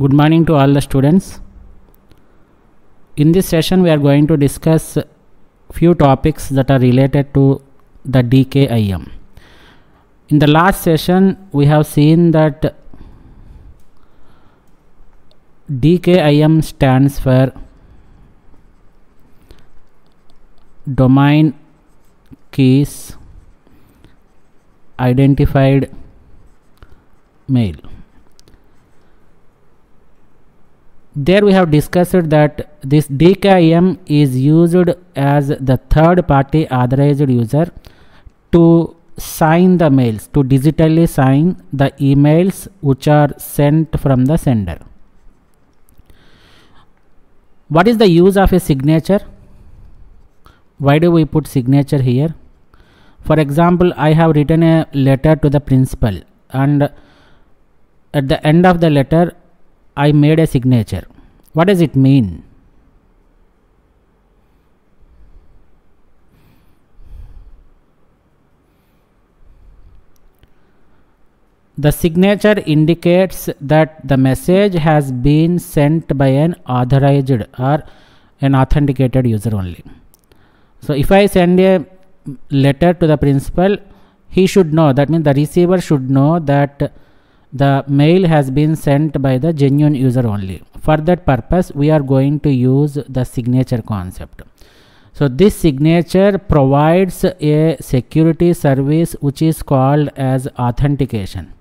good morning to all the students in this session we are going to discuss few topics that are related to the DKIM in the last session we have seen that DKIM stands for domain keys identified mail there we have discussed that this DKIM is used as the third party authorized user to sign the mails to digitally sign the emails which are sent from the sender what is the use of a signature why do we put signature here for example i have written a letter to the principal and at the end of the letter I made a signature. What does it mean? The signature indicates that the message has been sent by an authorized or an authenticated user only. So if I send a letter to the principal, he should know, that means the receiver should know that the mail has been sent by the genuine user only for that purpose we are going to use the signature concept so this signature provides a security service which is called as authentication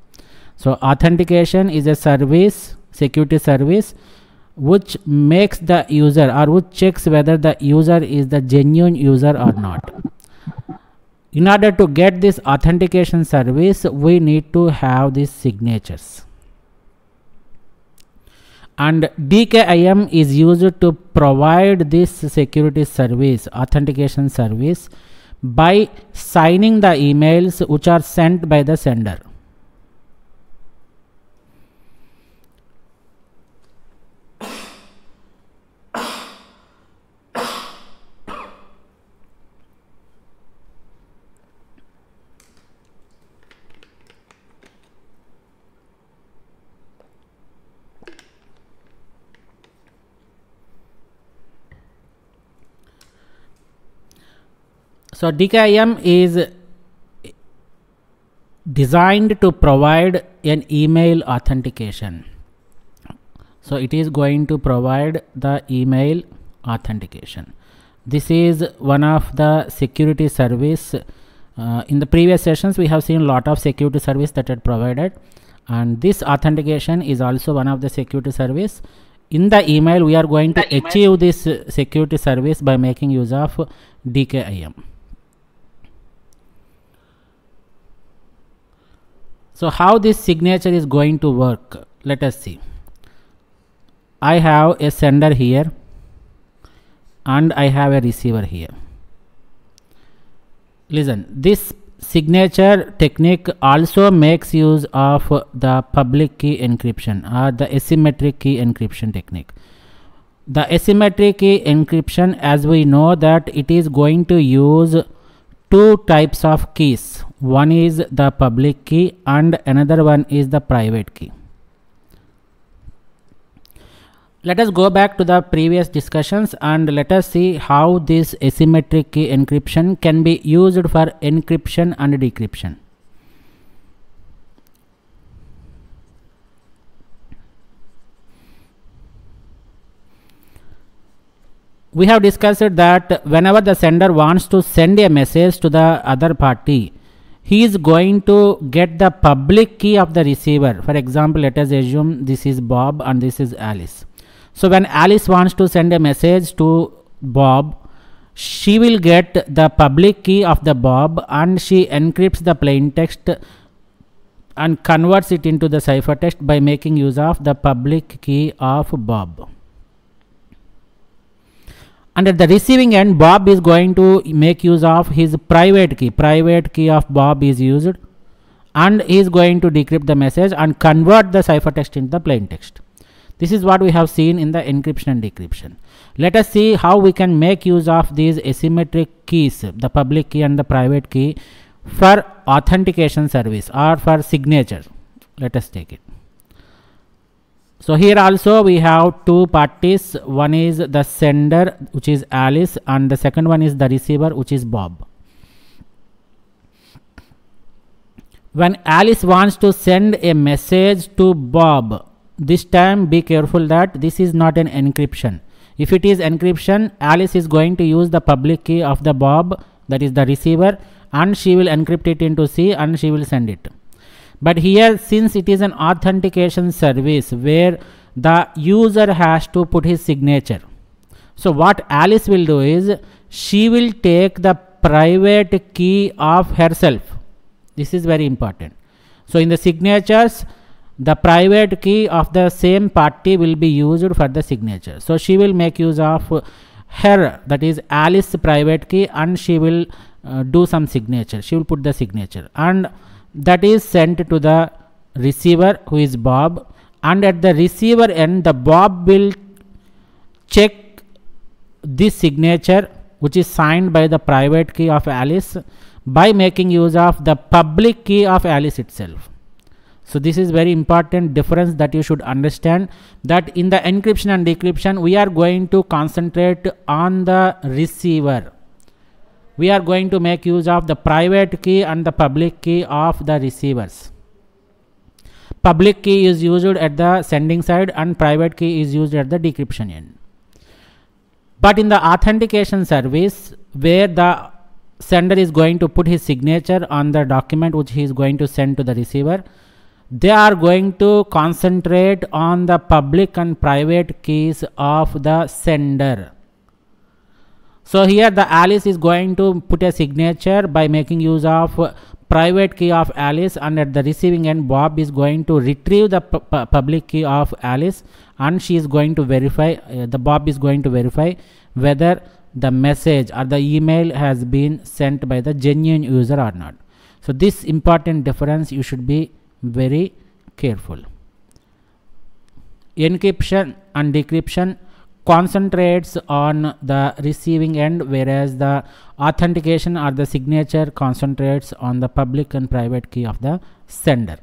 so authentication is a service security service which makes the user or which checks whether the user is the genuine user or not in order to get this authentication service we need to have these signatures and DKIM is used to provide this security service authentication service by signing the emails which are sent by the sender So DKIM is designed to provide an email authentication. So it is going to provide the email authentication. This is one of the security service. Uh, in the previous sessions, we have seen a lot of security service that are provided. And this authentication is also one of the security service. In the email, we are going to achieve this security service by making use of DKIM. So how this signature is going to work? Let us see. I have a sender here and I have a receiver here. Listen, this signature technique also makes use of the public key encryption or the asymmetric key encryption technique. The asymmetric key encryption as we know that it is going to use two types of keys one is the public key and another one is the private key let us go back to the previous discussions and let us see how this asymmetric key encryption can be used for encryption and decryption we have discussed that whenever the sender wants to send a message to the other party he is going to get the public key of the receiver. For example, let us assume this is Bob and this is Alice. So when Alice wants to send a message to Bob, she will get the public key of the Bob and she encrypts the plain text and converts it into the ciphertext by making use of the public key of Bob and at the receiving end bob is going to make use of his private key private key of bob is used and he is going to decrypt the message and convert the ciphertext into the plain text this is what we have seen in the encryption and decryption let us see how we can make use of these asymmetric keys the public key and the private key for authentication service or for signature let us take it so here also we have two parties one is the sender which is alice and the second one is the receiver which is bob when alice wants to send a message to bob this time be careful that this is not an encryption if it is encryption alice is going to use the public key of the bob that is the receiver and she will encrypt it into c and she will send it but here since it is an authentication service where the user has to put his signature so what alice will do is she will take the private key of herself this is very important so in the signatures the private key of the same party will be used for the signature so she will make use of her that is alice private key and she will uh, do some signature she will put the signature and that is sent to the receiver who is Bob and at the receiver end the Bob will check this signature which is signed by the private key of Alice by making use of the public key of Alice itself. So this is very important difference that you should understand that in the encryption and decryption we are going to concentrate on the receiver we are going to make use of the private key and the public key of the receivers. Public key is used at the sending side and private key is used at the decryption end. But in the authentication service where the sender is going to put his signature on the document which he is going to send to the receiver, they are going to concentrate on the public and private keys of the sender so here the Alice is going to put a signature by making use of private key of Alice and at the receiving end Bob is going to retrieve the pu public key of Alice and she is going to verify uh, the Bob is going to verify whether the message or the email has been sent by the genuine user or not. So this important difference you should be very careful. Encryption and decryption concentrates on the receiving end whereas the authentication or the signature concentrates on the public and private key of the sender.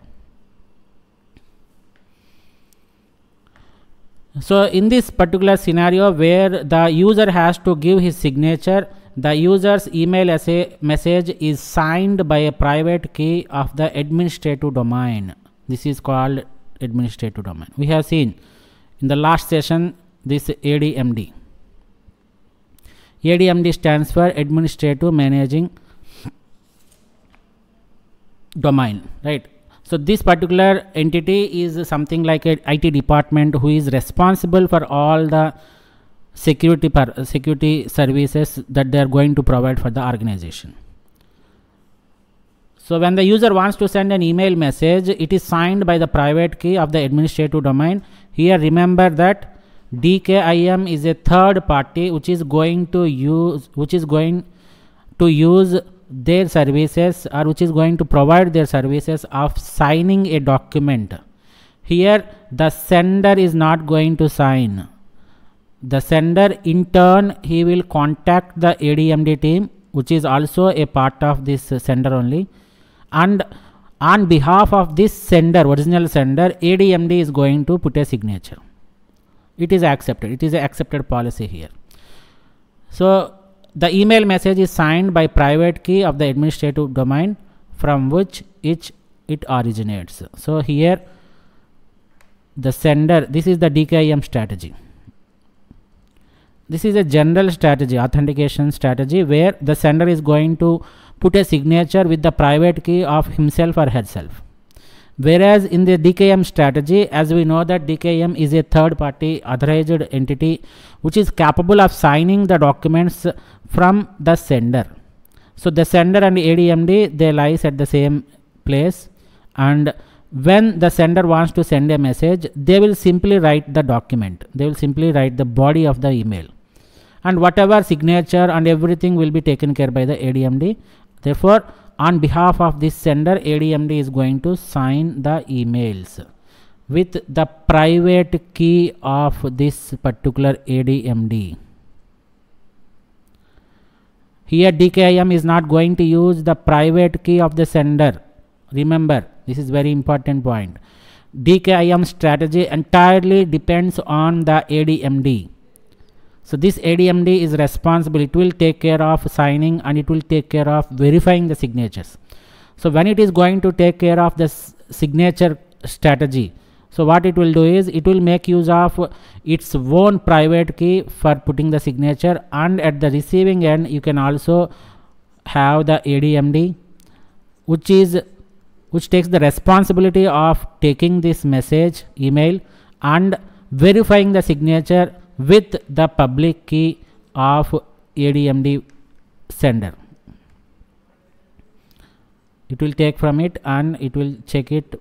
So in this particular scenario where the user has to give his signature, the user's email message is signed by a private key of the administrative domain. This is called administrative domain. We have seen in the last session this ADMD. ADMD stands for Administrative Managing Domain, right? So this particular entity is something like an IT department who is responsible for all the security security services that they are going to provide for the organization. So when the user wants to send an email message, it is signed by the private key of the administrative domain. Here remember that DKIM is a third party which is going to use which is going to use their services or which is going to provide their services of signing a document. Here the sender is not going to sign. The sender in turn he will contact the ADMD team which is also a part of this sender only and on behalf of this sender original sender ADMD is going to put a signature it is accepted it is a accepted policy here so the email message is signed by private key of the administrative domain from which each it originates so here the sender this is the dkim strategy this is a general strategy authentication strategy where the sender is going to put a signature with the private key of himself or herself Whereas in the DKM strategy, as we know that DKM is a third party authorized entity which is capable of signing the documents from the sender. So the sender and ADMD, they lies at the same place and when the sender wants to send a message, they will simply write the document. They will simply write the body of the email and whatever signature and everything will be taken care by the ADMD. Therefore, on behalf of this sender ADMD is going to sign the emails with the private key of this particular ADMD. Here DKIM is not going to use the private key of the sender. Remember, this is very important point. DKIM strategy entirely depends on the ADMD. So this ADMD is responsible, it will take care of signing and it will take care of verifying the signatures. So when it is going to take care of the signature strategy, so what it will do is it will make use of its own private key for putting the signature and at the receiving end you can also have the ADMD which is which takes the responsibility of taking this message email and verifying the signature with the public key of ADMD sender. It will take from it and it will check it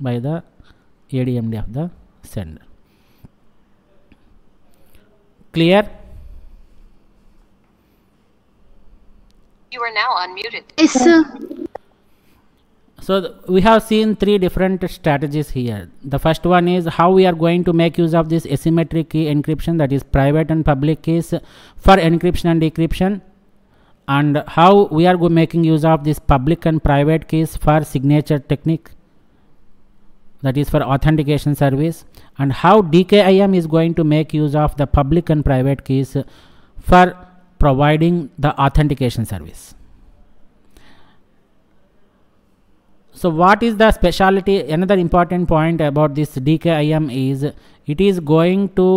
by the ADMD of the sender. Clear? You are now unmuted. Yes, sir. So we have seen three different strategies here. The first one is how we are going to make use of this asymmetric key encryption that is private and public keys for encryption and decryption and how we are making use of this public and private keys for signature technique that is for authentication service and how DKIM is going to make use of the public and private keys for providing the authentication service. So what is the speciality? Another important point about this DKIM is it is going to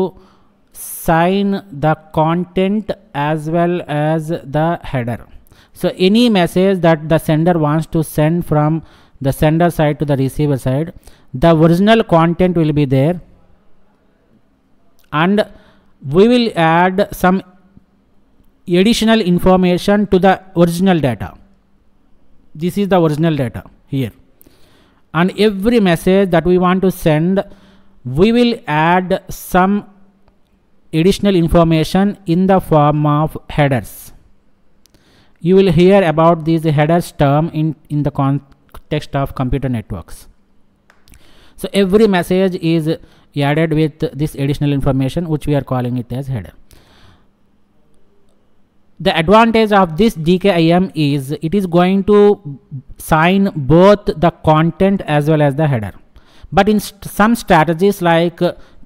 sign the content as well as the header. So any message that the sender wants to send from the sender side to the receiver side, the original content will be there and we will add some additional information to the original data this is the original data here and every message that we want to send we will add some additional information in the form of headers you will hear about these headers term in in the context of computer networks so every message is added with this additional information which we are calling it as header the advantage of this DKIM is it is going to sign both the content as well as the header. But in st some strategies like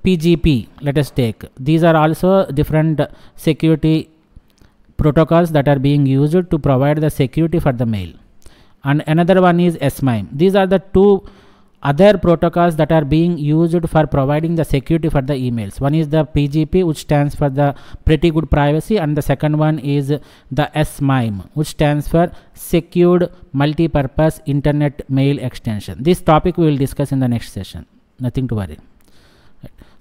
PGP, let us take, these are also different security protocols that are being used to provide the security for the mail. And another one is SMIME. These are the two other protocols that are being used for providing the security for the emails one is the pgp which stands for the pretty good privacy and the second one is the smime which stands for secured multi-purpose internet mail extension this topic we will discuss in the next session nothing to worry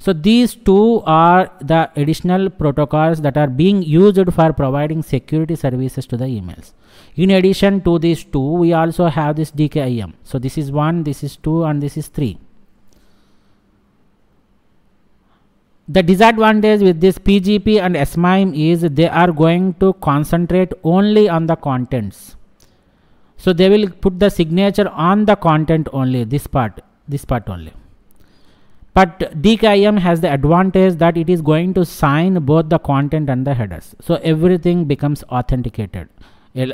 so these two are the additional protocols that are being used for providing security services to the emails. In addition to these two, we also have this DKIM. So this is one, this is two, and this is three. The disadvantage with this PGP and SMIME is they are going to concentrate only on the contents. So they will put the signature on the content only, this part, this part only. But DKIM has the advantage that it is going to sign both the content and the headers. So everything becomes authenticated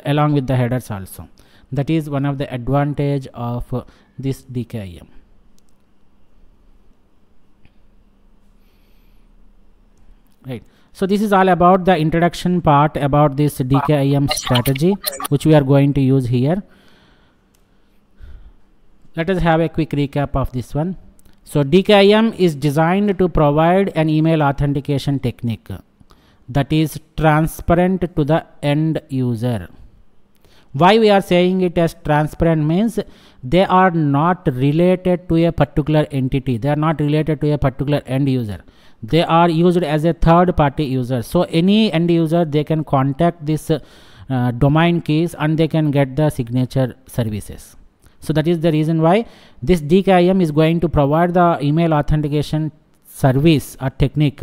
along with the headers also. That is one of the advantage of uh, this DKIM. Right. So this is all about the introduction part about this DKIM strategy, which we are going to use here. Let us have a quick recap of this one. So DKIM is designed to provide an email authentication technique that is transparent to the end user. Why we are saying it as transparent means they are not related to a particular entity. They are not related to a particular end user. They are used as a third party user. So any end user they can contact this uh, domain keys and they can get the signature services. So that is the reason why this DKIM is going to provide the email authentication service or technique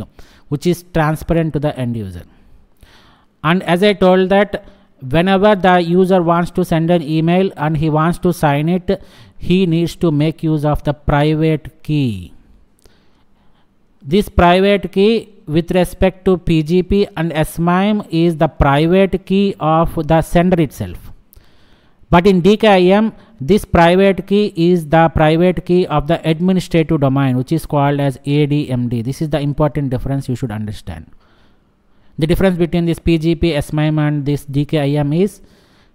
which is transparent to the end user. And as I told that whenever the user wants to send an email and he wants to sign it, he needs to make use of the private key. This private key with respect to PGP and SMIME is the private key of the sender itself. But in DKIM, this private key is the private key of the administrative domain which is called as ADMD. This is the important difference you should understand. The difference between this PGP, SMIME and this DKIM is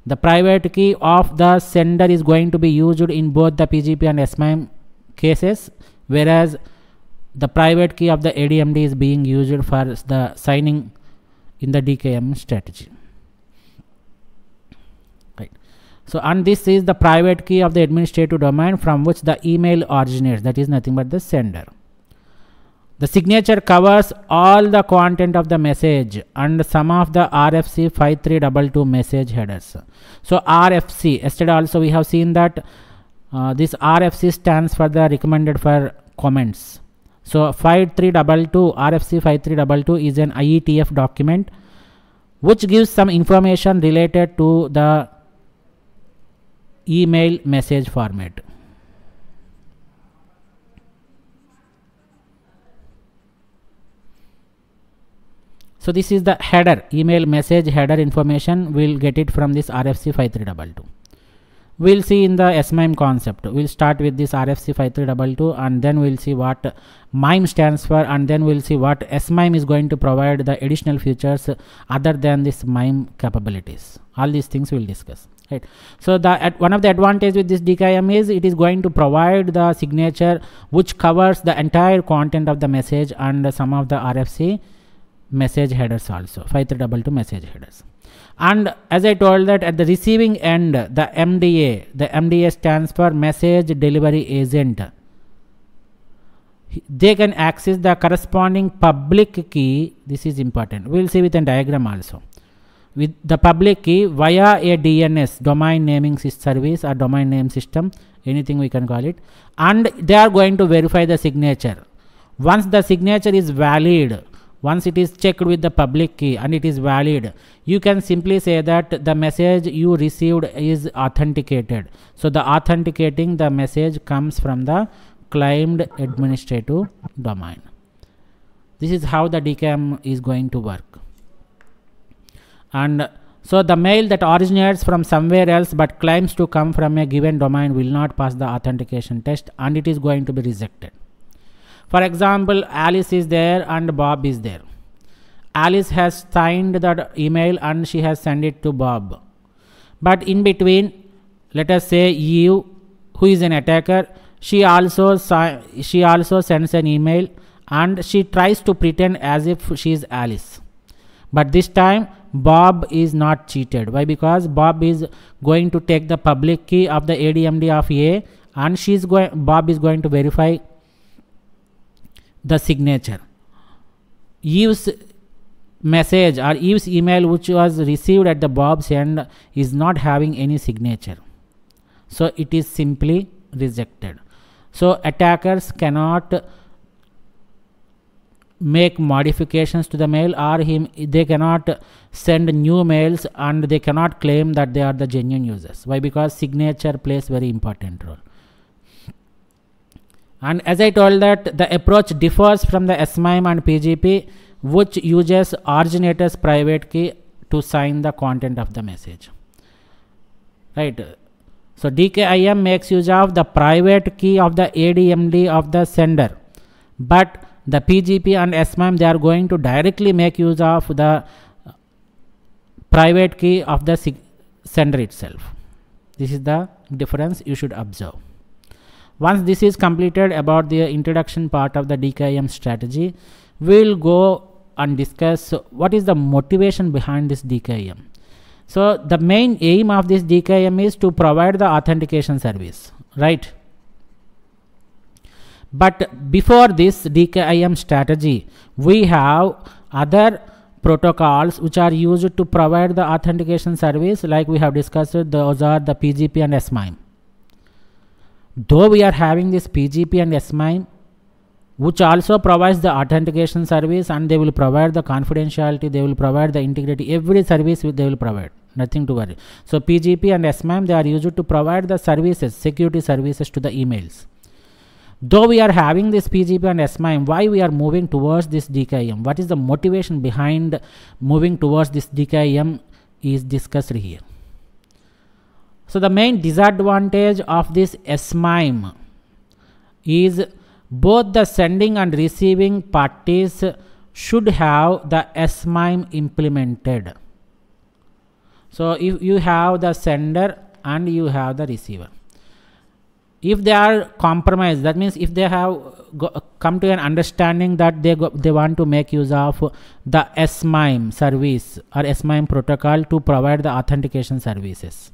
the private key of the sender is going to be used in both the PGP and SMIME cases whereas the private key of the ADMD is being used for the signing in the DKM strategy. So and this is the private key of the administrative domain from which the email originates that is nothing but the sender. The signature covers all the content of the message and some of the RFC 5322 message headers. So RFC, yesterday also we have seen that uh, this RFC stands for the recommended for comments. So 5322 RFC 5322 is an IETF document which gives some information related to the email message format. So this is the header email message header information we'll get it from this RFC 5322. We'll see in the SMIME concept. We'll start with this RFC 5322 and then we'll see what MIME stands for and then we'll see what SMIME is going to provide the additional features other than this MIME capabilities. All these things we'll discuss right so the one of the advantage with this dkm is it is going to provide the signature which covers the entire content of the message and some of the rfc message headers also 5322 message headers and as i told that at the receiving end the mda the mda stands for message delivery agent they can access the corresponding public key this is important we'll see with a diagram also with the public key via a DNS domain naming service or domain name system anything we can call it and they are going to verify the signature once the signature is valid once it is checked with the public key and it is valid you can simply say that the message you received is authenticated so the authenticating the message comes from the claimed administrative domain this is how the DKM is going to work and so the mail that originates from somewhere else but claims to come from a given domain will not pass the authentication test and it is going to be rejected. For example, Alice is there and Bob is there. Alice has signed that email and she has sent it to Bob. But in between, let us say Eve, who is an attacker, she also she also sends an email and she tries to pretend as if she is Alice. But this time Bob is not cheated. Why? Because Bob is going to take the public key of the ADMD of A and she is going Bob is going to verify the signature. Eve's message or Eve's email which was received at the Bob's end is not having any signature. So it is simply rejected. So attackers cannot make modifications to the mail or him? they cannot send new mails and they cannot claim that they are the genuine users why because signature plays very important role and as i told that the approach differs from the smime and pgp which uses originator's private key to sign the content of the message right so dkim makes use of the private key of the admd of the sender but the PGP and SMAM they are going to directly make use of the private key of the sender itself. This is the difference you should observe. Once this is completed about the introduction part of the DKIM strategy, we'll go and discuss what is the motivation behind this DKIM. So the main aim of this DKIM is to provide the authentication service, right? But before this DKIM strategy, we have other protocols which are used to provide the authentication service like we have discussed those are the PGP and SMIME. Though we are having this PGP and SMIME which also provides the authentication service and they will provide the confidentiality, they will provide the integrity, every service they will provide, nothing to worry. So PGP and SMIME they are used to provide the services, security services to the emails though we are having this PGP and SMIM, why we are moving towards this DKIM? What is the motivation behind moving towards this DKIM is discussed here. So the main disadvantage of this SMIM is both the sending and receiving parties should have the SMIM implemented. So if you have the sender and you have the receiver if they are compromised that means if they have go, come to an understanding that they go, they want to make use of the smime service or smime protocol to provide the authentication services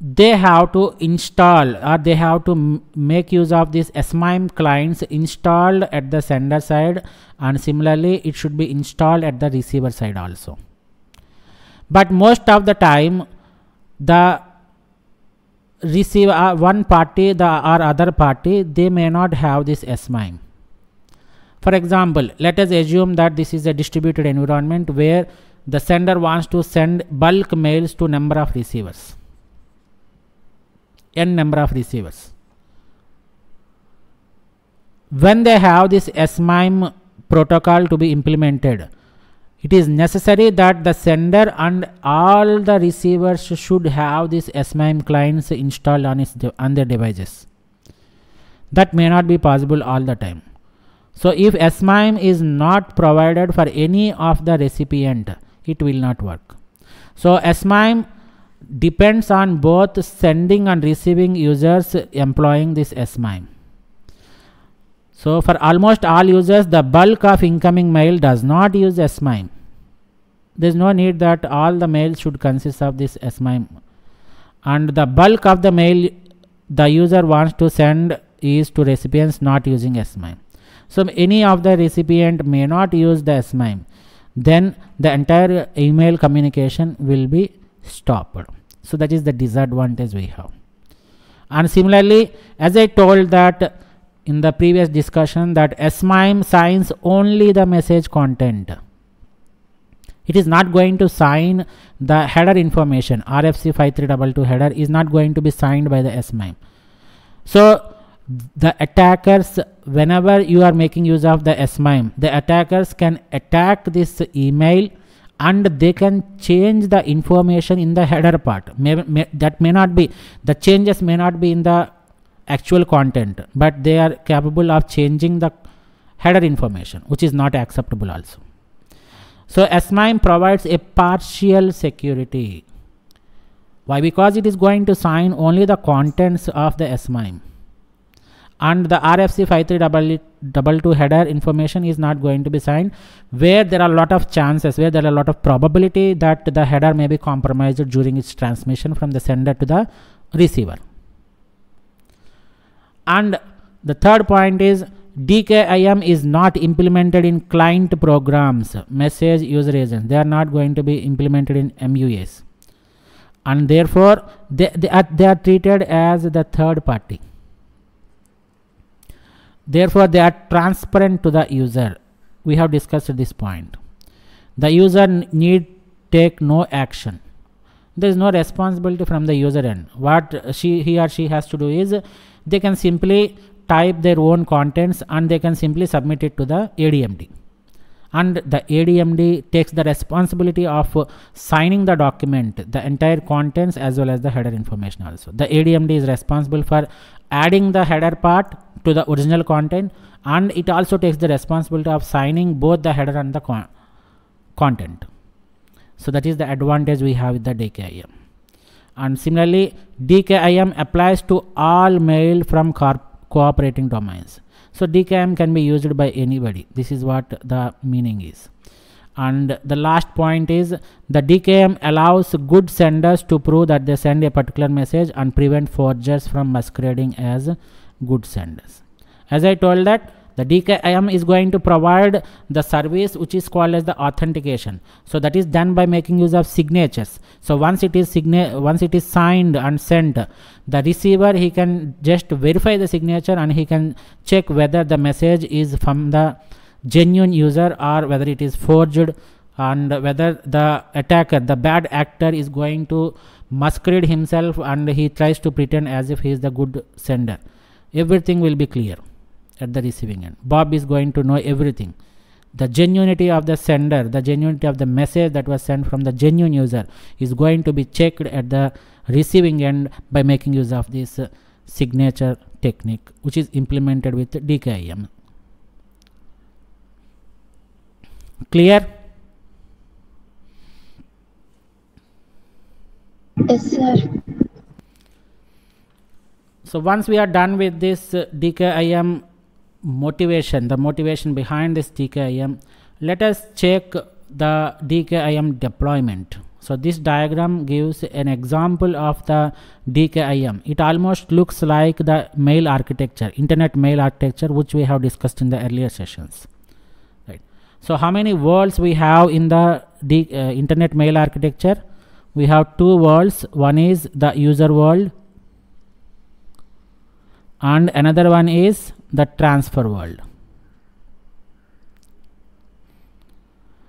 they have to install or they have to make use of this smime clients installed at the sender side and similarly it should be installed at the receiver side also but most of the time the receive uh, one party the or other party they may not have this S mime. For example, let us assume that this is a distributed environment where the sender wants to send bulk mails to number of receivers n number of receivers when they have this S mime protocol to be implemented it is necessary that the sender and all the receivers should have this SMIME clients installed on, its on their devices. That may not be possible all the time. So if SMIME is not provided for any of the recipient, it will not work. So SMIME depends on both sending and receiving users employing this SMIME. So for almost all users, the bulk of incoming mail does not use SMIME. There is no need that all the mail should consist of this SMIME. And the bulk of the mail the user wants to send is to recipients not using SMIME. So any of the recipient may not use the SMIME. Then the entire email communication will be stopped. So that is the disadvantage we have. And similarly, as I told that in the previous discussion that SMIME signs only the message content. It is not going to sign the header information. RFC 5322 header is not going to be signed by the SMIME. So the attackers, whenever you are making use of the SMIME, the attackers can attack this email and they can change the information in the header part. May, may, that may not be, the changes may not be in the actual content but they are capable of changing the header information which is not acceptable also so s provides a partial security why because it is going to sign only the contents of the s and the RFC 5322 header information is not going to be signed where there are a lot of chances, where there are a lot of probability that the header may be compromised during its transmission from the sender to the receiver. And the third point is DKIM is not implemented in client programs, message user agents. They are not going to be implemented in MUAs. And therefore, they, they, are, they are treated as the third party. Therefore, they are transparent to the user. We have discussed this point. The user need take no action there is no responsibility from the user end what she he or she has to do is they can simply type their own contents and they can simply submit it to the admd and the admd takes the responsibility of signing the document the entire contents as well as the header information also the admd is responsible for adding the header part to the original content and it also takes the responsibility of signing both the header and the con content so that is the advantage we have with the DKIM. And similarly, DKIM applies to all mail from cooperating domains. So DKIM can be used by anybody. This is what the meaning is. And the last point is the DKM allows good senders to prove that they send a particular message and prevent forgers from masquerading as good senders. As I told that the DKIM is going to provide the service which is called as the authentication. So that is done by making use of signatures. So once it is once it is signed and sent, the receiver he can just verify the signature and he can check whether the message is from the genuine user or whether it is forged and whether the attacker, the bad actor is going to masquerade himself and he tries to pretend as if he is the good sender. Everything will be clear at the receiving end. Bob is going to know everything. The genuinity of the sender, the genuinity of the message that was sent from the genuine user is going to be checked at the receiving end by making use of this uh, signature technique which is implemented with DKIM. Clear? Yes, sir. So once we are done with this uh, DKIM motivation, the motivation behind this DKIM, let us check the DKIM deployment. So this diagram gives an example of the DKIM. It almost looks like the mail architecture, internet mail architecture, which we have discussed in the earlier sessions. Right. So how many worlds we have in the D, uh, internet mail architecture? We have two worlds. One is the user world and another one is the transfer world.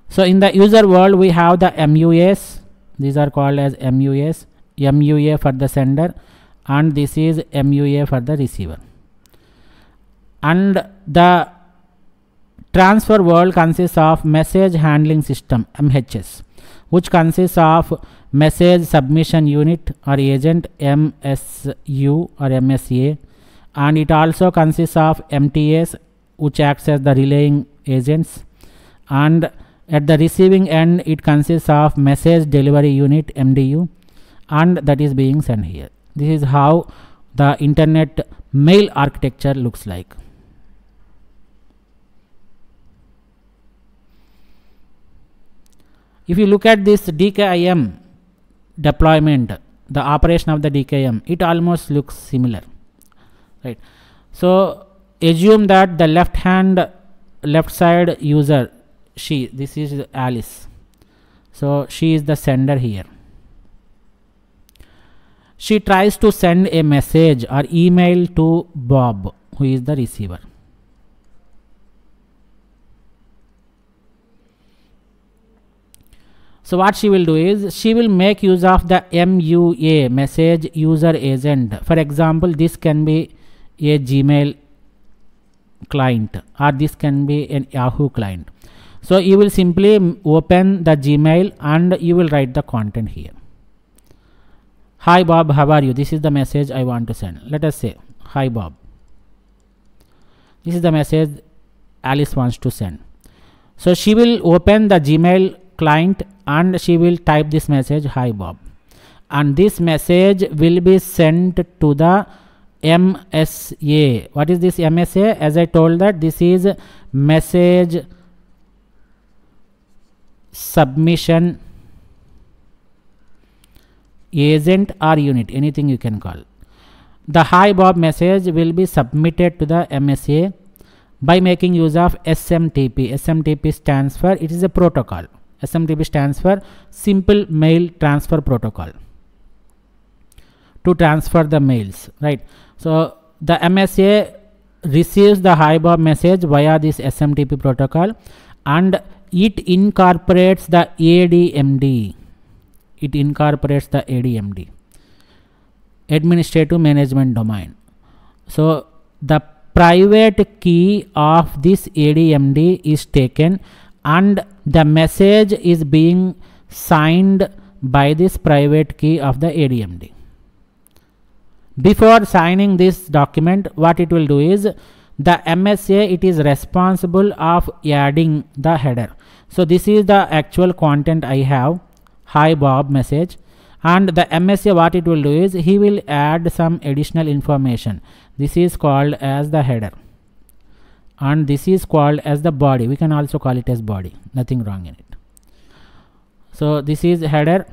So in the user world, we have the MUAs. These are called as MUAs. MUA for the sender and this is MUA for the receiver. And the transfer world consists of message handling system MHS which consists of message submission unit or agent MSU or MSA and it also consists of MTS, which acts as the relaying agents and at the receiving end it consists of message delivery unit MDU and that is being sent here. This is how the internet mail architecture looks like. If you look at this DKIM deployment, the operation of the DKIM, it almost looks similar right so assume that the left hand left side user she this is alice so she is the sender here she tries to send a message or email to bob who is the receiver So what she will do is she will make use of the MUA message user agent. For example, this can be a Gmail client or this can be an Yahoo client. So you will simply open the Gmail and you will write the content here. Hi Bob, how are you? This is the message I want to send. Let us say, Hi Bob. This is the message Alice wants to send. So she will open the Gmail client and she will type this message, Hi Bob. And this message will be sent to the MSA. What is this MSA? As I told that this is message submission agent or unit anything you can call the hi bob message will be submitted to the msa by making use of smtp smtp stands for it is a protocol smtp stands for simple mail transfer protocol to transfer the mails right so the MSA receives the high message via this SMTP protocol and it incorporates the ADMD. It incorporates the ADMD, Administrative Management Domain. So the private key of this ADMD is taken and the message is being signed by this private key of the ADMD. Before signing this document, what it will do is the MSA, it is responsible of adding the header. So this is the actual content I have. Hi Bob message and the MSA what it will do is he will add some additional information. This is called as the header and this is called as the body. We can also call it as body. Nothing wrong in it. So this is header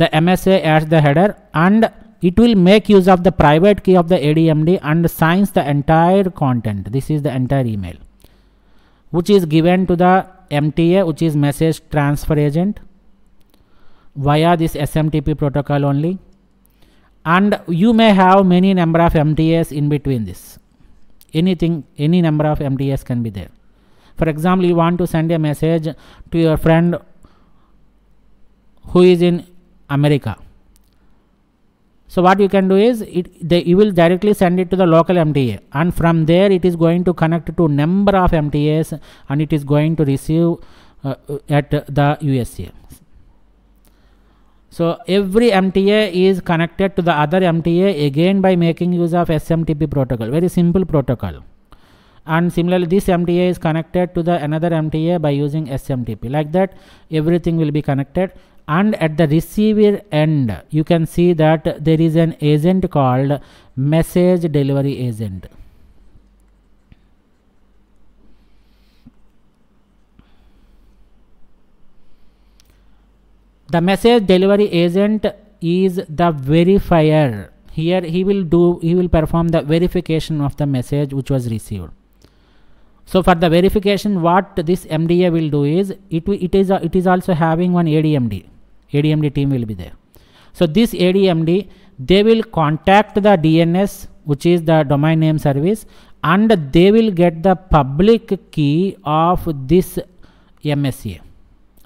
the MSA as the header and it will make use of the private key of the ADMD and signs the entire content. This is the entire email which is given to the MTA which is message transfer agent via this SMTP protocol only and you may have many number of MTAs in between this anything any number of MTAs can be there for example you want to send a message to your friend who is in America. So what you can do is it, they, you will directly send it to the local MTA and from there it is going to connect to number of MTAs and it is going to receive uh, uh at the USA. So every MTA is connected to the other MTA again by making use of SMTP protocol, very simple protocol and similarly this MTA is connected to the another MTA by using SMTP like that everything will be connected and at the receiver end you can see that there is an agent called message delivery agent the message delivery agent is the verifier here he will do he will perform the verification of the message which was received so for the verification, what this MDA will do is it it is it is also having one ADMD. ADMD team will be there. So this ADMD they will contact the DNS, which is the domain name service, and they will get the public key of this MSA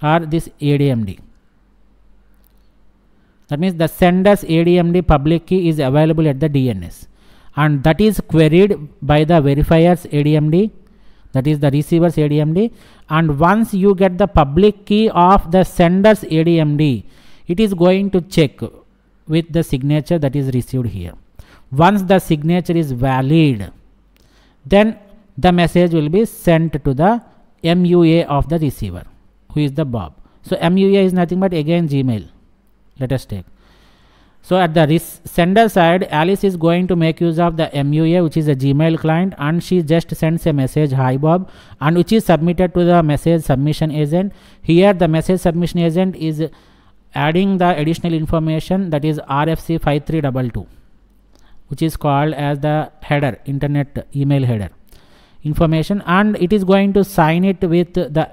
or this ADMD. That means the sender's ADMD public key is available at the DNS, and that is queried by the verifier's ADMD that is the receiver's ADMD and once you get the public key of the sender's ADMD it is going to check with the signature that is received here once the signature is valid then the message will be sent to the MUA of the receiver who is the Bob so MUA is nothing but again Gmail let us take so at the sender side, Alice is going to make use of the MUA, which is a Gmail client, and she just sends a message, Hi Bob, and which is submitted to the message submission agent. Here, the message submission agent is adding the additional information that is RFC 5322, which is called as the header, internet email header information, and it is going to sign it with the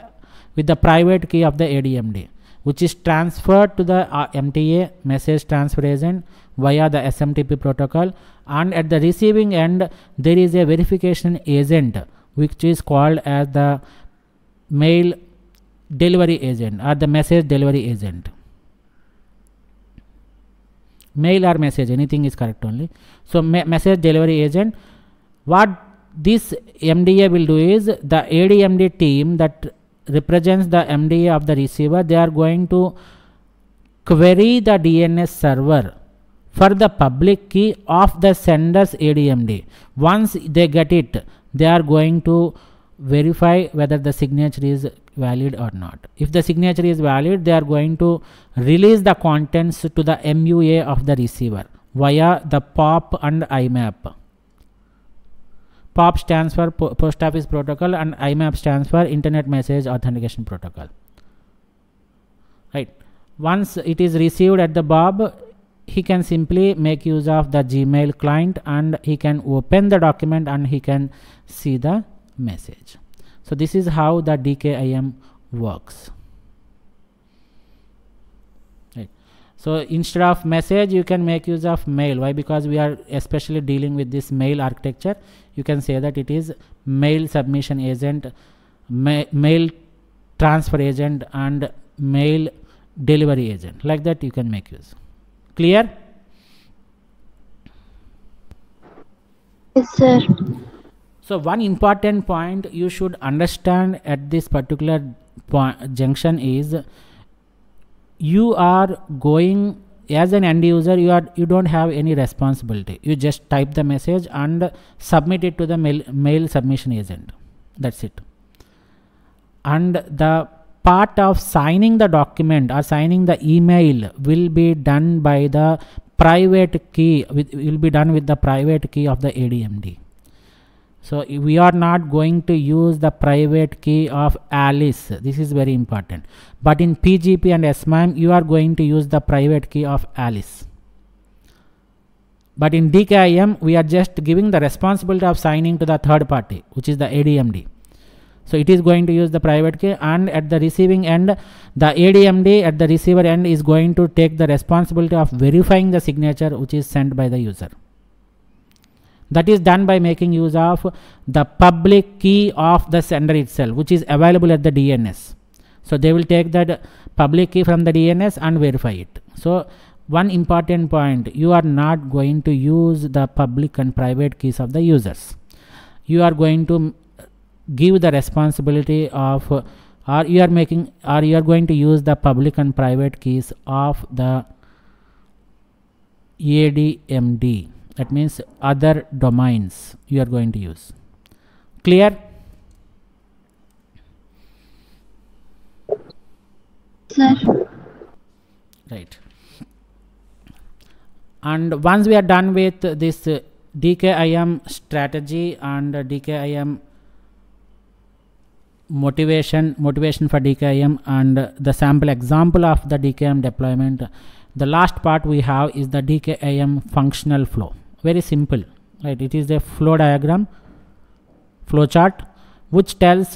with the private key of the ADMD which is transferred to the uh, MTA message transfer agent via the SMTP protocol and at the receiving end there is a verification agent which is called as the mail delivery agent or the message delivery agent mail or message anything is correct only so message delivery agent what this MDA will do is the ADMD team that represents the MDA of the receiver, they are going to query the DNS server for the public key of the sender's ADMD. Once they get it, they are going to verify whether the signature is valid or not. If the signature is valid, they are going to release the contents to the MUA of the receiver via the POP and IMAP. POP stands for po Post Office Protocol and IMAP stands for Internet Message Authentication Protocol. Right. Once it is received at the Bob, he can simply make use of the Gmail client and he can open the document and he can see the message. So this is how the DKIM works. Right. So instead of message, you can make use of mail. Why? Because we are especially dealing with this mail architecture you can say that it is mail submission agent ma mail transfer agent and mail delivery agent like that you can make use clear yes sir so one important point you should understand at this particular point, junction is you are going as an end user you are you don't have any responsibility you just type the message and submit it to the mail, mail submission agent that's it and the part of signing the document or signing the email will be done by the private key with, will be done with the private key of the admd so we are not going to use the private key of Alice. This is very important. But in PGP and SMIME, you are going to use the private key of Alice. But in DKIM, we are just giving the responsibility of signing to the third party, which is the ADMD. So it is going to use the private key and at the receiving end, the ADMD at the receiver end is going to take the responsibility of verifying the signature which is sent by the user that is done by making use of the public key of the sender itself which is available at the DNS so they will take that public key from the DNS and verify it so one important point you are not going to use the public and private keys of the users you are going to give the responsibility of or you are making or you are going to use the public and private keys of the ADMD that means other domains you are going to use clear sir right and once we are done with this DKIM strategy and DKIM motivation motivation for DKIM and the sample example of the DKIM deployment the last part we have is the DKIM functional flow very simple right it is a flow diagram flow chart which tells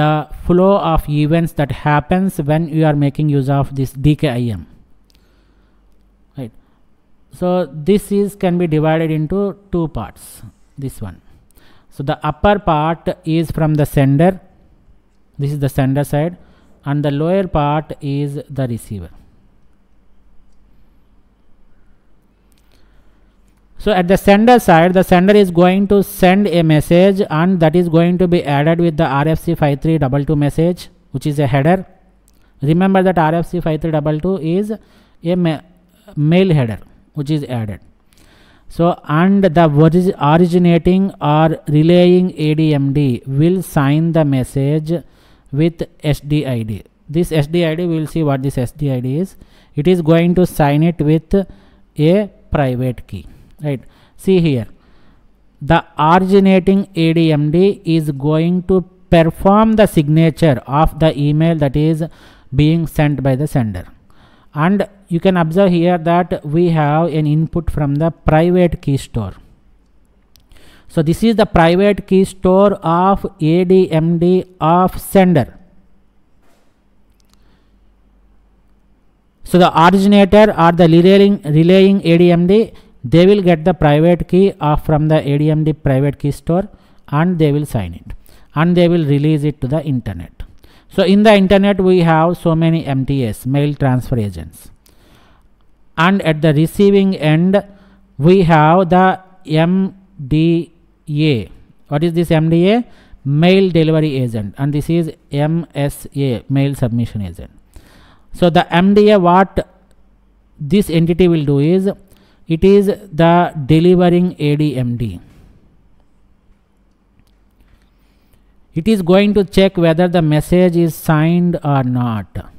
the flow of events that happens when you are making use of this DKIM right so this is can be divided into two parts this one so the upper part is from the sender this is the sender side and the lower part is the receiver so at the sender side the sender is going to send a message and that is going to be added with the rfc 5322 message which is a header remember that rfc 5322 is a ma mail header which is added so and the originating or relaying ADMD will sign the message with SDID. This SDID we will see what this SDID is. It is going to sign it with a private key right see here the originating ADMD is going to perform the signature of the email that is being sent by the sender and you can observe here that we have an input from the private key store so this is the private key store of ADMD of sender so the originator or the relaying, relaying ADMD they will get the private key from the ADMD private key store and they will sign it and they will release it to the internet. So in the internet we have so many MTS mail transfer agents and at the receiving end we have the MDA. What is this MDA? Mail delivery agent and this is MSA mail submission agent. So the MDA what this entity will do is it is the delivering ADMD. It is going to check whether the message is signed or not.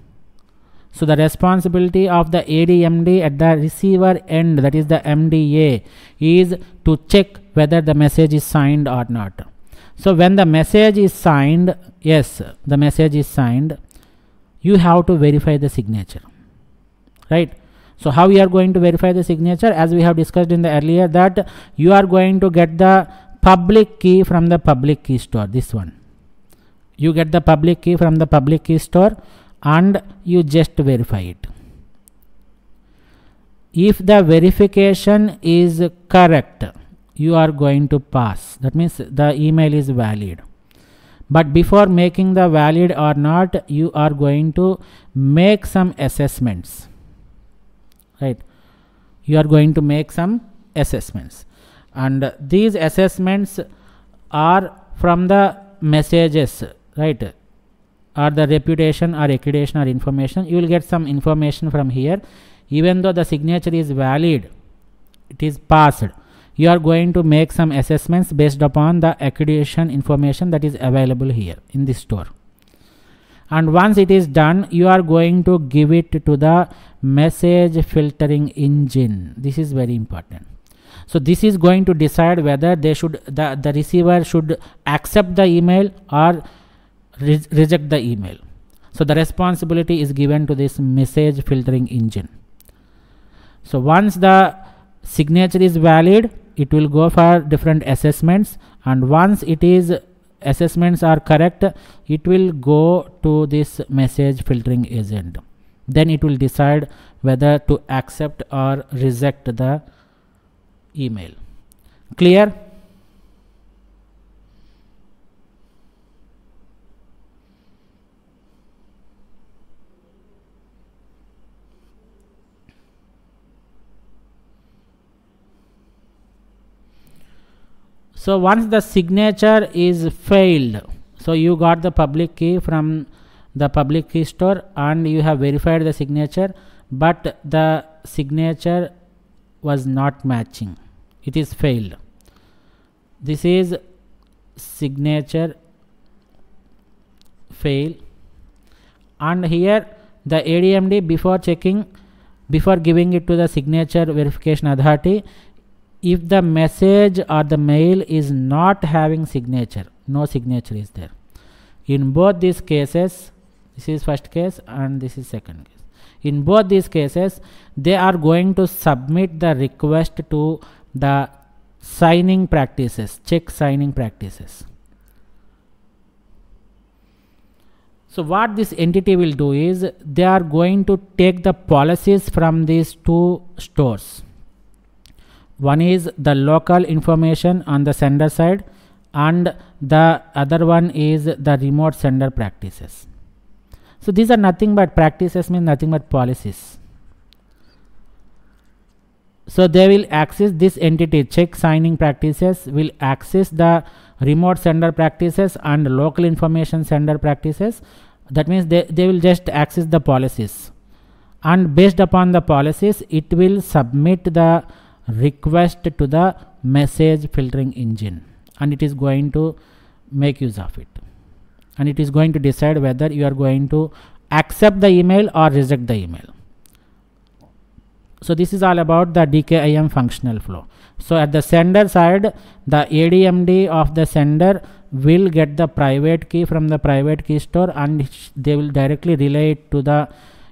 So the responsibility of the ADMD at the receiver end, that is the MDA, is to check whether the message is signed or not. So when the message is signed, yes, the message is signed, you have to verify the signature, right? so how we are going to verify the signature as we have discussed in the earlier that you are going to get the public key from the public key store this one you get the public key from the public key store and you just verify it if the verification is correct you are going to pass that means the email is valid but before making the valid or not you are going to make some assessments right you are going to make some assessments and these assessments are from the messages right or the reputation or accreditation or information you will get some information from here even though the signature is valid it is passed you are going to make some assessments based upon the accreditation information that is available here in this store and once it is done you are going to give it to the message filtering engine this is very important so this is going to decide whether they should the, the receiver should accept the email or re reject the email so the responsibility is given to this message filtering engine so once the signature is valid it will go for different assessments and once it is assessments are correct it will go to this message filtering agent then it will decide whether to accept or reject the email clear so once the signature is failed so you got the public key from the public key store and you have verified the signature but the signature was not matching it is failed this is signature fail and here the ADMD before checking before giving it to the signature verification authority if the message or the mail is not having signature no signature is there in both these cases this is first case and this is second case in both these cases they are going to submit the request to the signing practices check signing practices so what this entity will do is they are going to take the policies from these two stores one is the local information on the sender side and the other one is the remote sender practices so these are nothing but practices means nothing but policies so they will access this entity check signing practices will access the remote sender practices and local information sender practices that means they, they will just access the policies and based upon the policies it will submit the request to the message filtering engine and it is going to make use of it and it is going to decide whether you are going to accept the email or reject the email so this is all about the DKIM functional flow so at the sender side the ADMD of the sender will get the private key from the private key store and they will directly relay it to the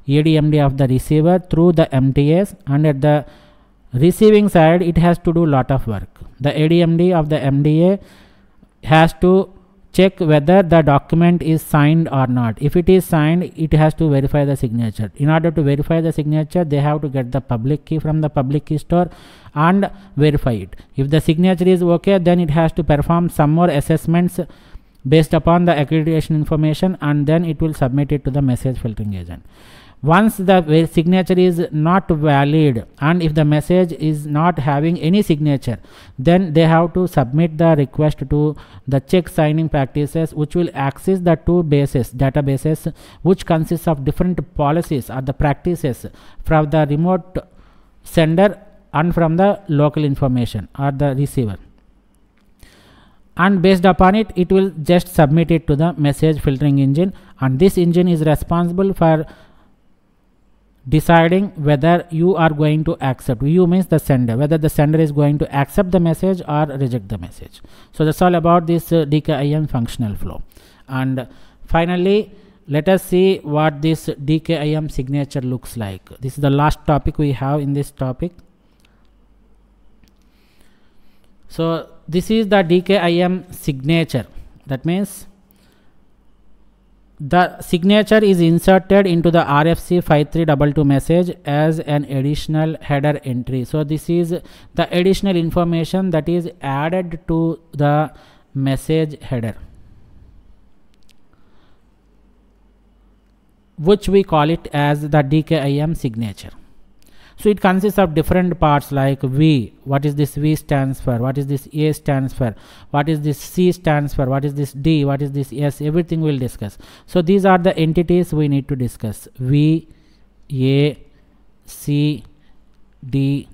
ADMD of the receiver through the MTS and at the Receiving side, it has to do lot of work. The ADMD of the MDA has to check whether the document is signed or not. If it is signed, it has to verify the signature. In order to verify the signature, they have to get the public key from the public key store and verify it. If the signature is okay, then it has to perform some more assessments based upon the accreditation information and then it will submit it to the message filtering agent once the signature is not valid and if the message is not having any signature then they have to submit the request to the check signing practices which will access the two bases databases which consists of different policies or the practices from the remote sender and from the local information or the receiver and based upon it it will just submit it to the message filtering engine and this engine is responsible for deciding whether you are going to accept you means the sender whether the sender is going to accept the message or reject the message so that's all about this uh, dkim functional flow and finally let us see what this dkim signature looks like this is the last topic we have in this topic so this is the dkim signature that means the signature is inserted into the RFC 5322 message as an additional header entry. So this is the additional information that is added to the message header. which we call it as the DKIM signature. So it consists of different parts like V. What is this V stands for? What is this A stands for? What is this C stands for? What is this D? What is this S? Everything we'll discuss. So these are the entities we need to discuss. V, A, C, D,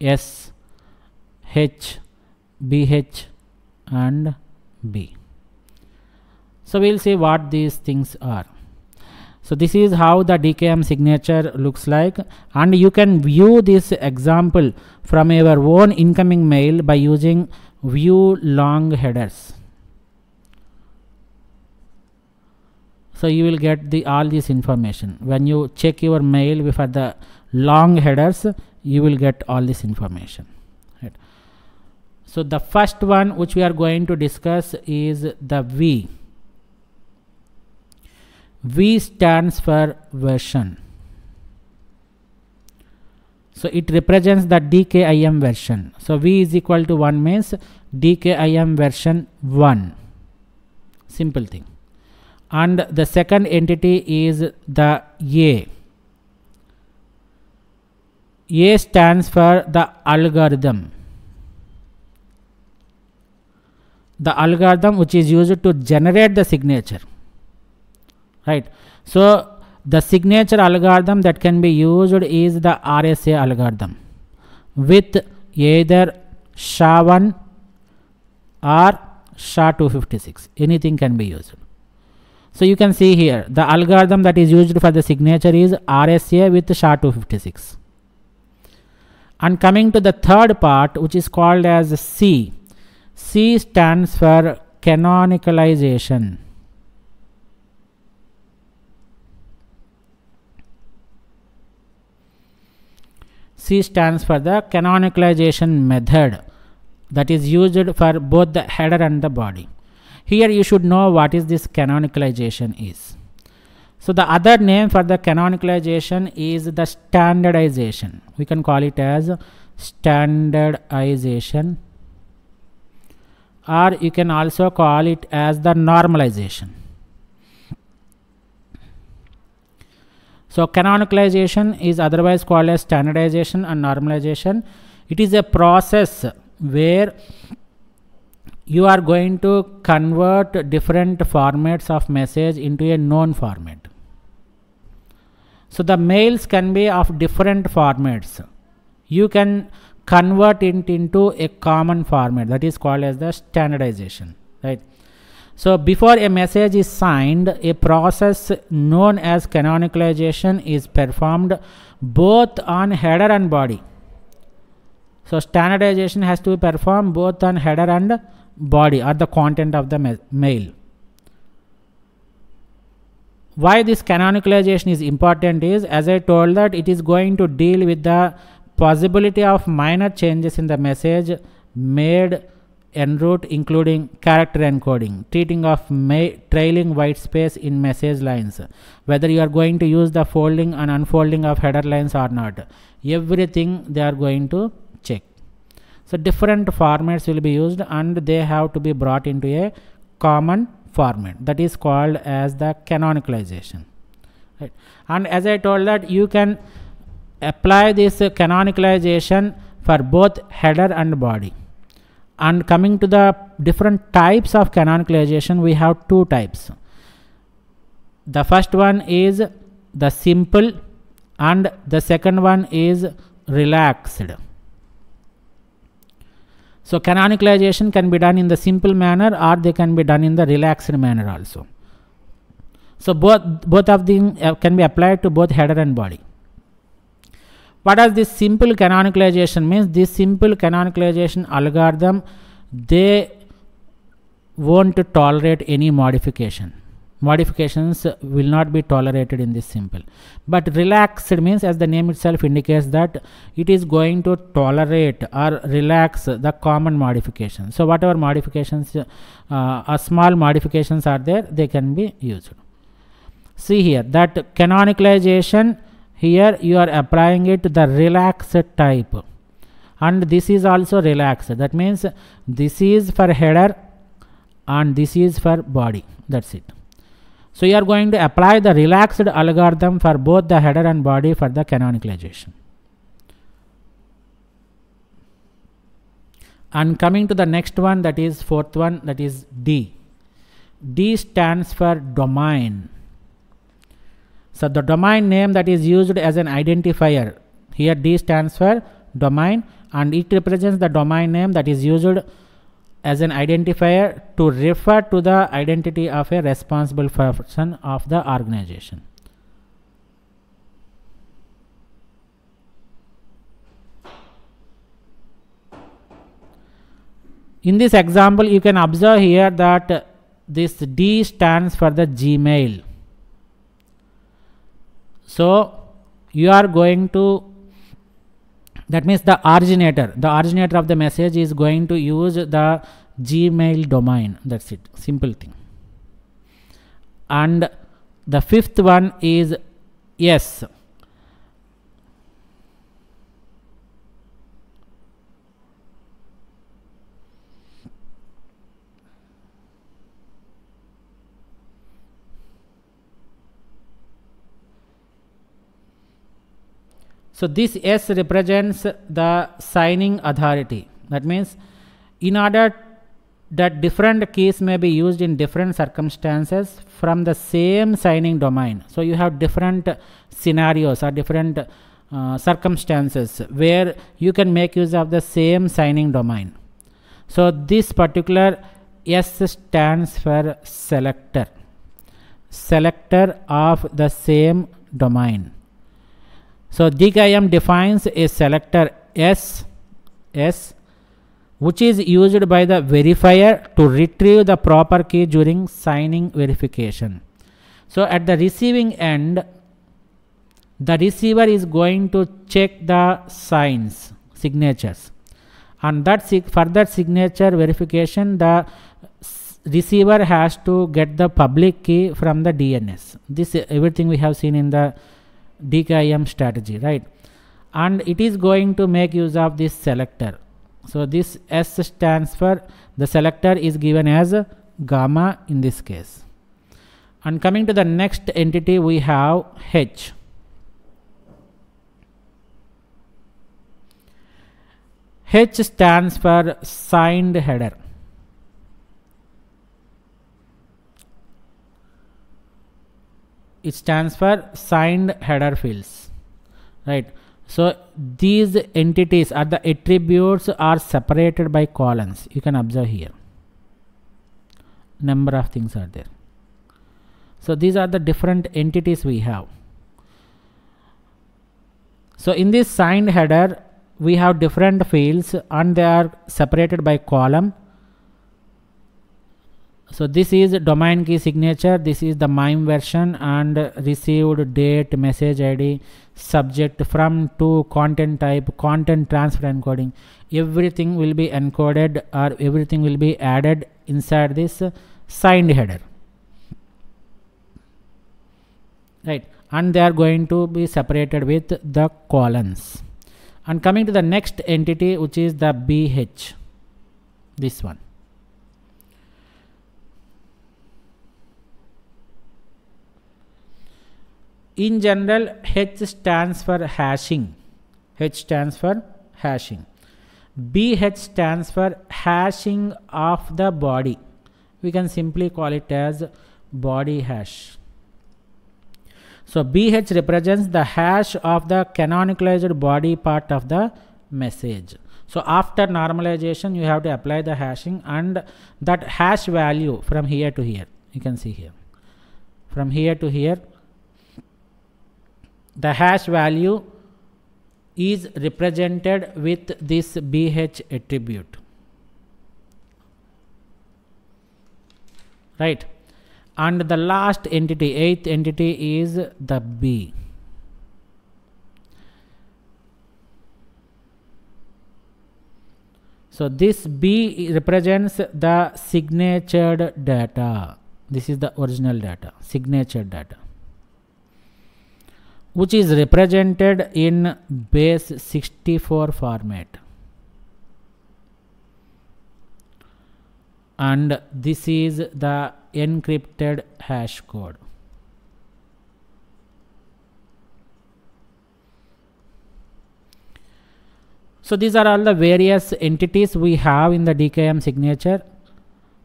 S, H, BH and B. So we'll see what these things are. So this is how the DKM signature looks like and you can view this example from your own incoming mail by using view long headers. So you will get the all this information. When you check your mail for the long headers, you will get all this information. Right. So the first one which we are going to discuss is the V. V stands for version. So it represents the DKIM version. So V is equal to 1 means DKIM version 1. Simple thing. And the second entity is the A. A stands for the algorithm. The algorithm which is used to generate the signature right so the signature algorithm that can be used is the RSA algorithm with either SHA-1 or SHA-256 anything can be used so you can see here the algorithm that is used for the signature is RSA with SHA-256 and coming to the third part which is called as C C stands for canonicalization C stands for the canonicalization method that is used for both the header and the body. Here you should know what is this canonicalization is. So the other name for the canonicalization is the standardization. We can call it as standardization or you can also call it as the normalization. So canonicalization is otherwise called as standardization and normalization. It is a process where you are going to convert different formats of message into a known format. So the mails can be of different formats. You can convert it into a common format that is called as the standardization, right? So before a message is signed, a process known as canonicalization is performed both on header and body. So standardization has to be performed both on header and body or the content of the mail. Why this canonicalization is important is as I told that it is going to deal with the possibility of minor changes in the message made en route including character encoding, treating of trailing white space in message lines, whether you are going to use the folding and unfolding of header lines or not. Everything they are going to check. So different formats will be used and they have to be brought into a common format that is called as the canonicalization. Right. And as I told that you can apply this canonicalization for both header and body and coming to the different types of canonicalization we have two types the first one is the simple and the second one is relaxed so canonicalization can be done in the simple manner or they can be done in the relaxed manner also so both both of them uh, can be applied to both header and body what does this simple canonicalization means? This simple canonicalization algorithm, they won't tolerate any modification. Modifications will not be tolerated in this simple. But relaxed means as the name itself indicates that it is going to tolerate or relax the common modifications. So whatever modifications uh, small modifications are there, they can be used. See here that canonicalization here you are applying it the relaxed type and this is also relaxed. that means this is for header and this is for body that's it so you are going to apply the relaxed algorithm for both the header and body for the canonicalization and coming to the next one that is fourth one that is d d stands for domain so the domain name that is used as an identifier here D stands for domain and it represents the domain name that is used as an identifier to refer to the identity of a responsible person of the organization. In this example, you can observe here that this D stands for the Gmail so you are going to that means the originator the originator of the message is going to use the gmail domain that's it simple thing and the fifth one is yes So this S represents the signing authority. That means in order that different keys may be used in different circumstances from the same signing domain. So you have different scenarios or different uh, circumstances where you can make use of the same signing domain. So this particular S stands for selector, selector of the same domain. So GIM defines a selector S, S which is used by the verifier to retrieve the proper key during signing verification. So at the receiving end, the receiver is going to check the signs, signatures. And that further signature verification, the receiver has to get the public key from the DNS. This everything we have seen in the DKIM strategy, right? And it is going to make use of this selector. So this S stands for the selector is given as gamma in this case. And coming to the next entity, we have H. H stands for signed header. it stands for signed header fields right so these entities are the attributes are separated by columns you can observe here number of things are there so these are the different entities we have so in this signed header we have different fields and they are separated by column so this is domain key signature this is the mime version and received date message id subject from to content type content transfer encoding everything will be encoded or everything will be added inside this signed header right and they are going to be separated with the colons. and coming to the next entity which is the bh this one in general h stands for hashing h stands for hashing bh stands for hashing of the body we can simply call it as body hash so bh represents the hash of the canonicalized body part of the message so after normalization you have to apply the hashing and that hash value from here to here you can see here from here to here the hash value is represented with this bh attribute right and the last entity eighth entity is the b so this b represents the signatured data this is the original data signature data which is represented in base 64 format and this is the encrypted hash code so these are all the various entities we have in the dkm signature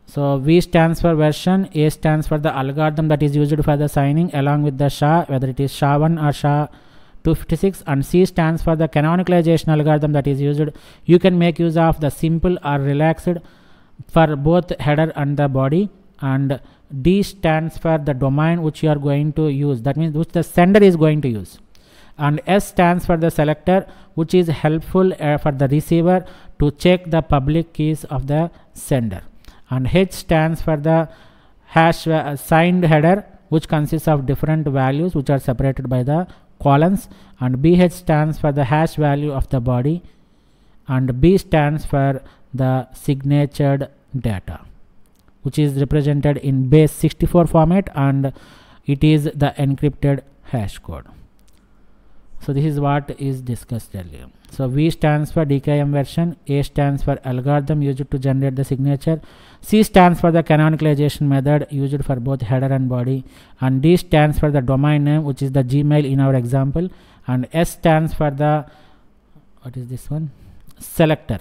so V stands for version, A stands for the algorithm that is used for the signing along with the SHA, whether it is SHA1 or SHA 256 and C stands for the canonicalization algorithm that is used. You can make use of the simple or relaxed for both header and the body and D stands for the domain which you are going to use that means which the sender is going to use and S stands for the selector which is helpful uh, for the receiver to check the public keys of the sender and h stands for the hash signed header which consists of different values which are separated by the columns and bh stands for the hash value of the body and b stands for the signatured data which is represented in base 64 format and it is the encrypted hash code so this is what is discussed earlier so v stands for DKM version a stands for algorithm used to generate the signature C stands for the canonicalization method used for both header and body and D stands for the domain name which is the Gmail in our example and S stands for the what is this one selector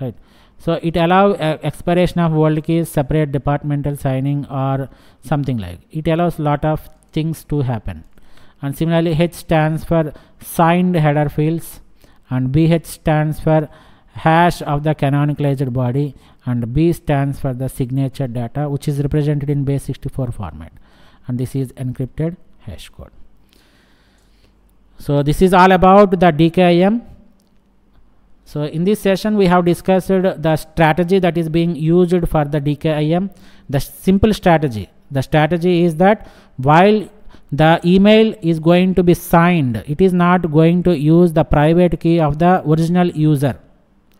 right so it allow uh, expiration of world keys separate departmental signing or something like it allows lot of things to happen and similarly H stands for signed header fields and BH stands for hash of the canonicalized body and B stands for the signature data which is represented in base64 format and this is encrypted hash code. So this is all about the DKIM. So in this session we have discussed the strategy that is being used for the DKIM. The simple strategy. The strategy is that while the email is going to be signed, it is not going to use the private key of the original user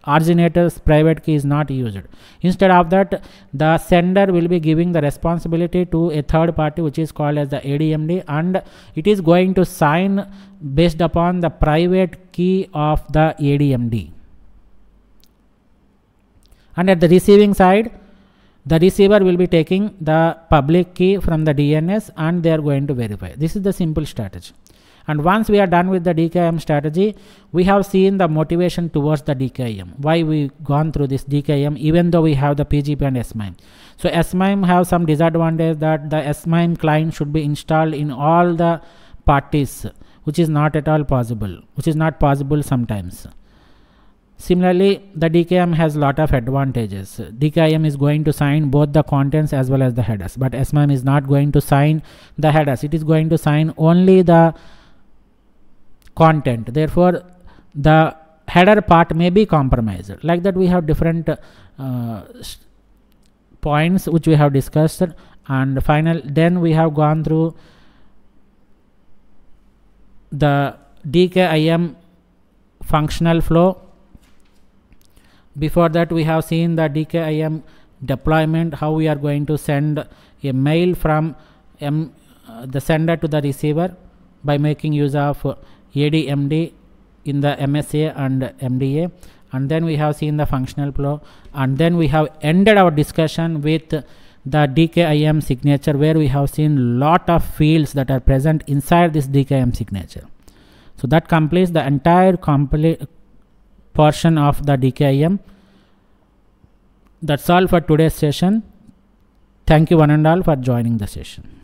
originator's private key is not used. Instead of that, the sender will be giving the responsibility to a third party which is called as the ADMD and it is going to sign based upon the private key of the ADMD. And at the receiving side, the receiver will be taking the public key from the DNS and they are going to verify. This is the simple strategy. And once we are done with the DKIM strategy, we have seen the motivation towards the DKIM. Why we gone through this DKIM even though we have the PGP and SMIME. So SMIME have some disadvantage that the SMIME client should be installed in all the parties which is not at all possible, which is not possible sometimes. Similarly, the DKM has lot of advantages. DKM is going to sign both the contents as well as the headers, but SMIME is not going to sign the headers. It is going to sign only the content therefore the header part may be compromised like that we have different uh, points which we have discussed and final then we have gone through the dkim functional flow before that we have seen the dkim deployment how we are going to send a mail from uh, the sender to the receiver by making use of ADMD in the MSA and MDA and then we have seen the functional flow and then we have ended our discussion with the DKIM signature where we have seen lot of fields that are present inside this DKIM signature. So that completes the entire complete portion of the DKIM. That's all for today's session. Thank you one and all for joining the session.